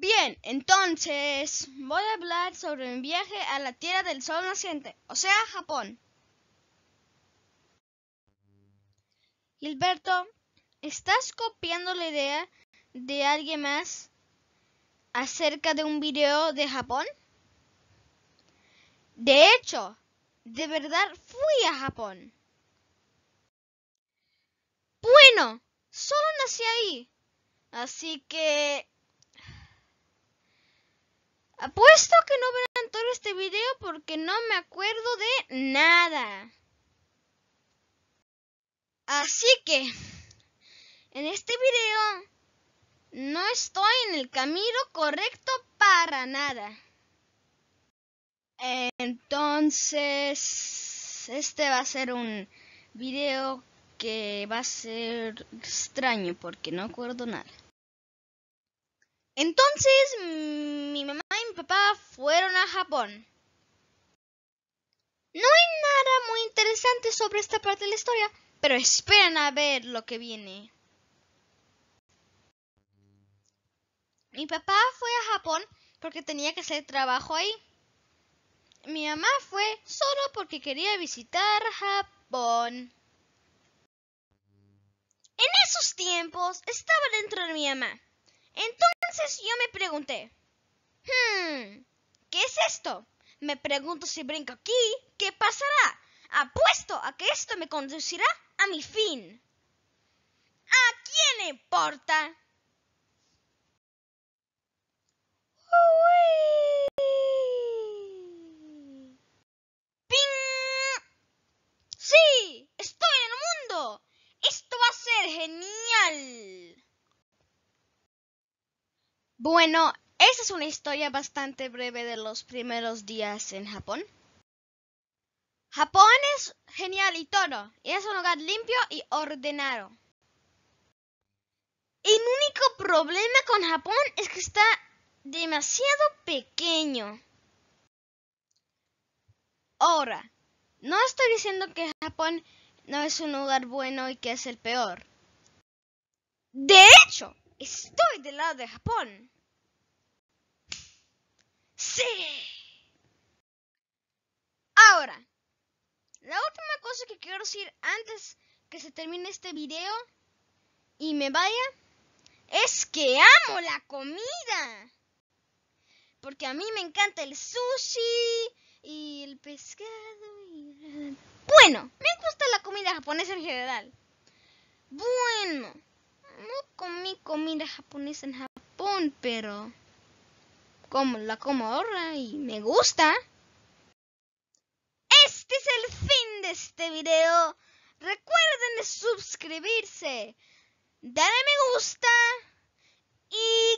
Bien, entonces voy a hablar sobre un viaje a la Tierra del Sol Naciente, o sea, Japón. Gilberto, ¿estás copiando la idea de alguien más acerca de un video de Japón? De hecho, de verdad fui a Japón. Bueno, solo nací ahí. Así que Apuesto que no verán todo este video porque no me acuerdo de nada. Así que, en este video, no estoy en el camino correcto para nada. Entonces, este va a ser un video que va a ser extraño porque no acuerdo nada. Entonces mm, mi mamá y mi papá fueron a Japón. No hay nada muy interesante sobre esta parte de la historia, pero esperan a ver lo que viene. Mi papá fue a Japón porque tenía que hacer trabajo ahí. Mi mamá fue solo porque quería visitar Japón. En esos tiempos estaba dentro de mi mamá. Entonces entonces yo me pregunté, hmm, ¿qué es esto? Me pregunto si brinco aquí, ¿qué pasará? Apuesto a que esto me conducirá a mi fin. ¿A quién importa? Bueno, esa es una historia bastante breve de los primeros días en Japón. Japón es genial y todo, y es un lugar limpio y ordenado. El único problema con Japón es que está demasiado pequeño. Ahora, no estoy diciendo que Japón no es un lugar bueno y que es el peor. De hecho, Estoy del lado de Japón. Sí. Ahora, la última cosa que quiero decir antes que se termine este video y me vaya es que amo la comida. Porque a mí me encanta el sushi y el pescado y... Bueno, me gusta la comida japonesa en general. Bueno, comida japonesa en Japón, pero como la como ahora y me gusta. Este es el fin de este video. Recuerden de suscribirse, darle me gusta y